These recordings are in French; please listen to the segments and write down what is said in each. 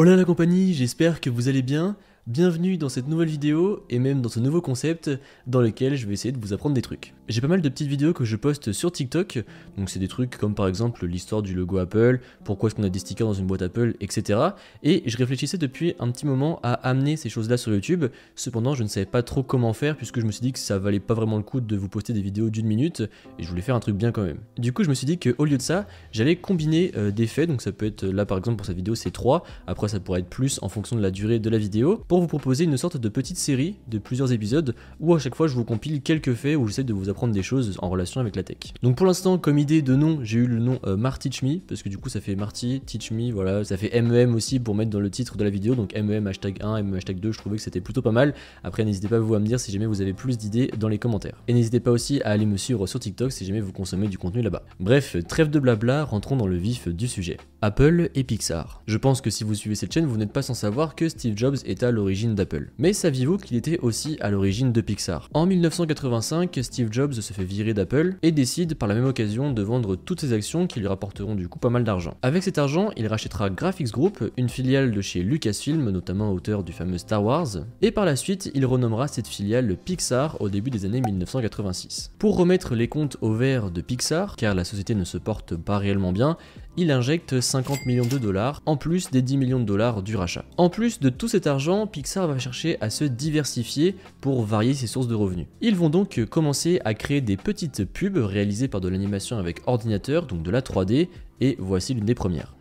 Hola la compagnie, j'espère que vous allez bien. Bienvenue dans cette nouvelle vidéo et même dans ce nouveau concept dans lequel je vais essayer de vous apprendre des trucs. J'ai pas mal de petites vidéos que je poste sur TikTok, donc c'est des trucs comme par exemple l'histoire du logo Apple, pourquoi est-ce qu'on a des stickers dans une boîte Apple, etc. Et je réfléchissais depuis un petit moment à amener ces choses-là sur YouTube, cependant je ne savais pas trop comment faire puisque je me suis dit que ça valait pas vraiment le coup de vous poster des vidéos d'une minute et je voulais faire un truc bien quand même. Du coup je me suis dit qu'au lieu de ça, j'allais combiner euh, des faits, donc ça peut être là par exemple pour cette vidéo c'est 3, après ça pourrait être plus en fonction de la durée de la vidéo vous proposer une sorte de petite série de plusieurs épisodes où à chaque fois je vous compile quelques faits où j'essaie de vous apprendre des choses en relation avec la tech. Donc pour l'instant, comme idée de nom, j'ai eu le nom euh, Marty parce que du coup ça fait Marty, Teach Me, voilà, ça fait MEM e aussi pour mettre dans le titre de la vidéo, donc MEM e hashtag 1, MEM hashtag 2, je trouvais que c'était plutôt pas mal. Après, n'hésitez pas vous à me dire si jamais vous avez plus d'idées dans les commentaires. Et n'hésitez pas aussi à aller me suivre sur TikTok si jamais vous consommez du contenu là-bas. Bref, trêve de blabla, rentrons dans le vif du sujet. Apple et Pixar. Je pense que si vous suivez cette chaîne, vous n'êtes pas sans savoir que Steve Jobs est à l'origine d'Apple. Mais saviez-vous qu'il était aussi à l'origine de Pixar En 1985, Steve Jobs se fait virer d'Apple et décide par la même occasion de vendre toutes ses actions qui lui rapporteront du coup pas mal d'argent. Avec cet argent, il rachètera Graphics Group, une filiale de chez Lucasfilm, notamment auteur du fameux Star Wars, et par la suite, il renommera cette filiale le Pixar au début des années 1986. Pour remettre les comptes au vert de Pixar, car la société ne se porte pas réellement bien, il injecte 50 millions de dollars, en plus des 10 millions de dollars du rachat. En plus de tout cet argent, Pixar va chercher à se diversifier pour varier ses sources de revenus. Ils vont donc commencer à créer des petites pubs réalisées par de l'animation avec ordinateur, donc de la 3D, et voici l'une des premières.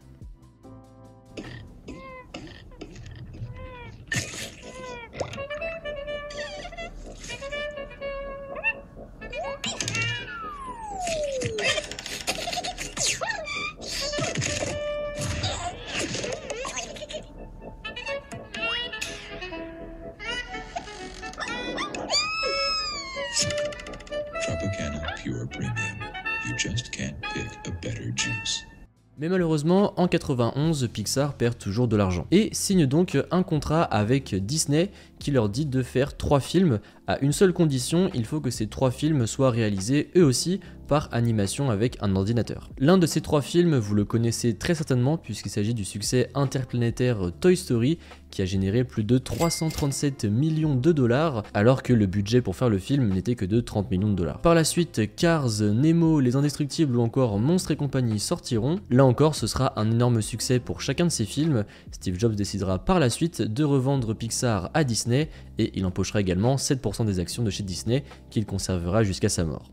Mais malheureusement, en 91, Pixar perd toujours de l'argent et signe donc un contrat avec Disney qui leur dit de faire trois films à une seule condition, il faut que ces trois films soient réalisés eux aussi par animation avec un ordinateur. L'un de ces trois films, vous le connaissez très certainement puisqu'il s'agit du succès interplanétaire Toy Story qui a généré plus de 337 millions de dollars alors que le budget pour faire le film n'était que de 30 millions de dollars. Par la suite, Cars, Nemo, Les Indestructibles ou encore Monstres et compagnie sortiront. Là encore, ce sera un énorme succès pour chacun de ces films. Steve Jobs décidera par la suite de revendre Pixar à Disney et il empochera également 7% des actions de chez Disney qu'il conservera jusqu'à sa mort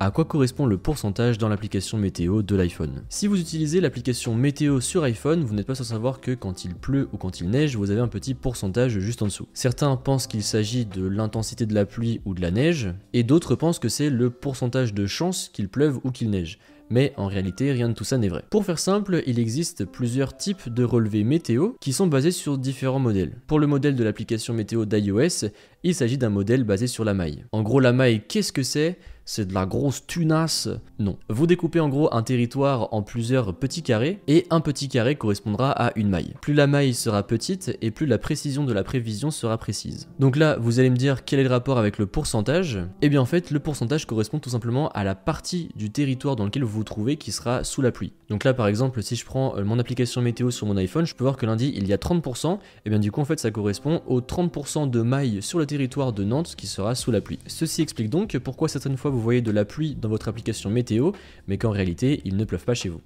à quoi correspond le pourcentage dans l'application météo de l'iPhone. Si vous utilisez l'application météo sur iPhone, vous n'êtes pas sans savoir que quand il pleut ou quand il neige, vous avez un petit pourcentage juste en dessous. Certains pensent qu'il s'agit de l'intensité de la pluie ou de la neige, et d'autres pensent que c'est le pourcentage de chance qu'il pleuve ou qu'il neige mais en réalité rien de tout ça n'est vrai. Pour faire simple, il existe plusieurs types de relevés météo qui sont basés sur différents modèles. Pour le modèle de l'application météo d'iOS, il s'agit d'un modèle basé sur la maille. En gros, la maille, qu'est-ce que c'est c'est de la grosse tunasse. Non. Vous découpez en gros un territoire en plusieurs petits carrés et un petit carré correspondra à une maille. Plus la maille sera petite et plus la précision de la prévision sera précise. Donc là, vous allez me dire quel est le rapport avec le pourcentage Eh bien en fait, le pourcentage correspond tout simplement à la partie du territoire dans lequel vous vous trouvez qui sera sous la pluie. Donc là par exemple, si je prends euh, mon application météo sur mon iPhone, je peux voir que lundi il y a 30%, et eh bien du coup en fait ça correspond aux 30% de mailles sur le territoire territoire de Nantes qui sera sous la pluie. Ceci explique donc pourquoi certaines fois vous voyez de la pluie dans votre application météo, mais qu'en réalité il ne pleuve pas chez vous.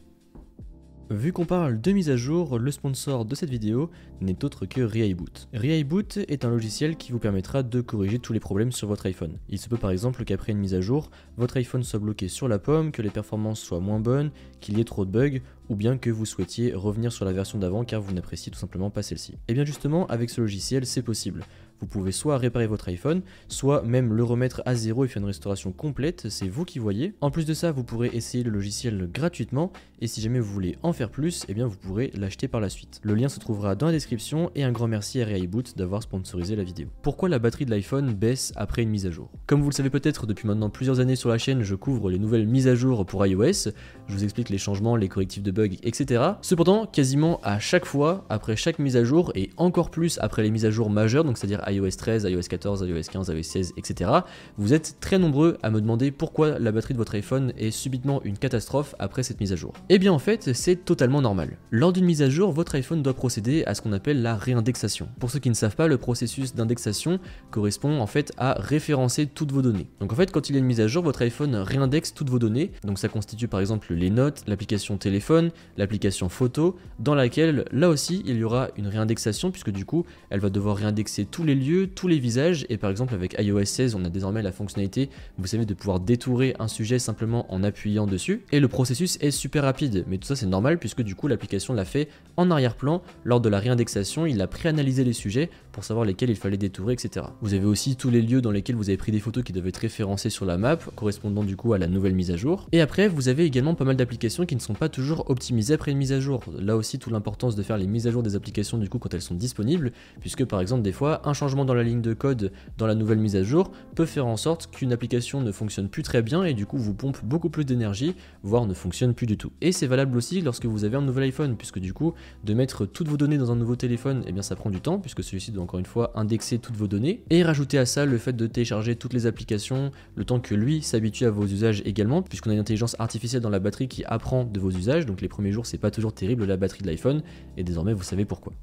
Vu qu'on parle de mise à jour, le sponsor de cette vidéo n'est autre que Reiboot. Reiboot est un logiciel qui vous permettra de corriger tous les problèmes sur votre iPhone. Il se peut par exemple qu'après une mise à jour, votre iPhone soit bloqué sur la pomme, que les performances soient moins bonnes, qu'il y ait trop de bugs, ou bien que vous souhaitiez revenir sur la version d'avant car vous n'appréciez tout simplement pas celle-ci. Et eh bien justement, avec ce logiciel, c'est possible. Vous pouvez soit réparer votre iPhone, soit même le remettre à zéro et faire une restauration complète, c'est vous qui voyez. En plus de ça, vous pourrez essayer le logiciel gratuitement et si jamais vous voulez en faire plus, eh bien vous pourrez l'acheter par la suite. Le lien se trouvera dans la description et un grand merci à Reiboot d'avoir sponsorisé la vidéo. Pourquoi la batterie de l'iPhone baisse après une mise à jour Comme vous le savez peut-être, depuis maintenant plusieurs années sur la chaîne, je couvre les nouvelles mises à jour pour iOS, je vous explique les changements, les correctifs de bugs, etc. Cependant, quasiment à chaque fois, après chaque mise à jour et encore plus après les mises à jour majeures, donc c'est-à-dire iOS 13, iOS 14, iOS 15, iOS 16, etc. Vous êtes très nombreux à me demander pourquoi la batterie de votre iPhone est subitement une catastrophe après cette mise à jour. Et eh bien en fait, c'est totalement normal. Lors d'une mise à jour, votre iPhone doit procéder à ce qu'on appelle la réindexation. Pour ceux qui ne savent pas, le processus d'indexation correspond en fait à référencer toutes vos données. Donc en fait, quand il y a une mise à jour, votre iPhone réindexe toutes vos données. Donc ça constitue par exemple les notes, l'application téléphone, l'application photo, dans laquelle là aussi il y aura une réindexation puisque du coup, elle va devoir réindexer tous les lieu tous les visages, et par exemple avec iOS 16 on a désormais la fonctionnalité, vous savez, de pouvoir détourer un sujet simplement en appuyant dessus, et le processus est super rapide, mais tout ça c'est normal puisque du coup l'application l'a fait en arrière-plan, lors de la réindexation il a préanalysé les sujets pour savoir lesquels il fallait détourer, etc. Vous avez aussi tous les lieux dans lesquels vous avez pris des photos qui devaient être référencés sur la map, correspondant du coup à la nouvelle mise à jour. Et après, vous avez également pas mal d'applications qui ne sont pas toujours optimisées après une mise à jour. Là aussi, tout l'importance de faire les mises à jour des applications du coup quand elles sont disponibles, puisque par exemple, des fois, un changement dans la ligne de code dans la nouvelle mise à jour peut faire en sorte qu'une application ne fonctionne plus très bien et du coup vous pompe beaucoup plus d'énergie, voire ne fonctionne plus du tout. Et c'est valable aussi lorsque vous avez un nouvel iPhone, puisque du coup, de mettre toutes vos données dans un nouveau téléphone, et eh bien ça prend du temps, puisque celui-ci doit encore une fois indexer toutes vos données et rajouter à ça le fait de télécharger toutes les applications, le temps que lui s'habitue à vos usages également, puisqu'on a une intelligence artificielle dans la batterie qui apprend de vos usages, donc les premiers jours c'est pas toujours terrible la batterie de l'iPhone, et désormais vous savez pourquoi.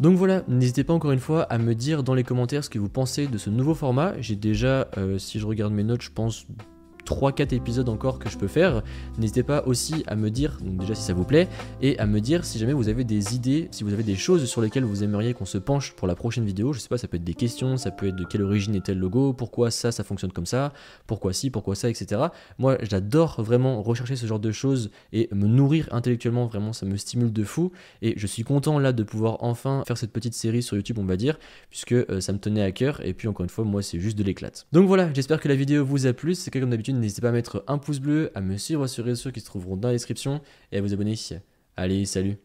Donc voilà, n'hésitez pas encore une fois à me dire dans les commentaires ce que vous pensez de ce nouveau format. J'ai déjà, euh, si je regarde mes notes, je pense 3-4 épisodes encore que je peux faire. N'hésitez pas aussi à me dire, donc déjà si ça vous plaît, et à me dire si jamais vous avez des idées, si vous avez des choses sur lesquelles vous aimeriez qu'on se penche pour la prochaine vidéo. Je sais pas, ça peut être des questions, ça peut être de quelle origine est tel logo, pourquoi ça, ça fonctionne comme ça, pourquoi si, pourquoi ça, etc. Moi, j'adore vraiment rechercher ce genre de choses et me nourrir intellectuellement, vraiment, ça me stimule de fou. Et je suis content là de pouvoir enfin faire cette petite série sur YouTube, on va dire, puisque euh, ça me tenait à cœur. Et puis encore une fois, moi, c'est juste de l'éclate. Donc voilà, j'espère que la vidéo vous a plu. C'est comme d'habitude, n'hésitez pas à mettre un pouce bleu, à me suivre sur les réseaux qui se trouveront dans la description et à vous abonner. Allez, salut